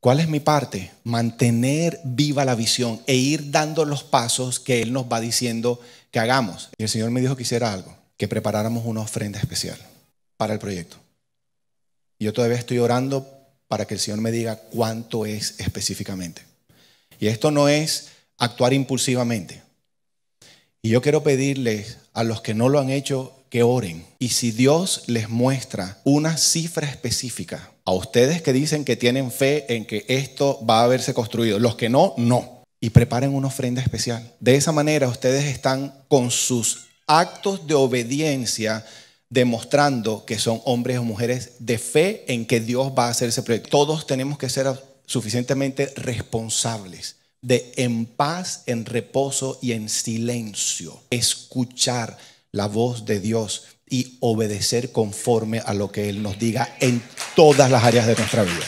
¿Cuál es mi parte? Mantener viva la visión e ir dando los pasos que Él nos va diciendo que hagamos. Y el Señor me dijo que hiciera algo, que preparáramos una ofrenda especial para el proyecto. yo todavía estoy orando para que el Señor me diga cuánto es específicamente. Y esto no es actuar impulsivamente. Y yo quiero pedirles a los que no lo han hecho que oren. Y si Dios les muestra una cifra específica, a ustedes que dicen que tienen fe en que esto va a haberse construido, los que no, no. Y preparen una ofrenda especial. De esa manera ustedes están con sus actos de obediencia demostrando que son hombres o mujeres de fe en que Dios va a hacer ese proyecto. Todos tenemos que ser suficientemente responsables de en paz, en reposo y en silencio escuchar la voz de Dios y obedecer conforme a lo que Él nos diga en todas las áreas de nuestra vida.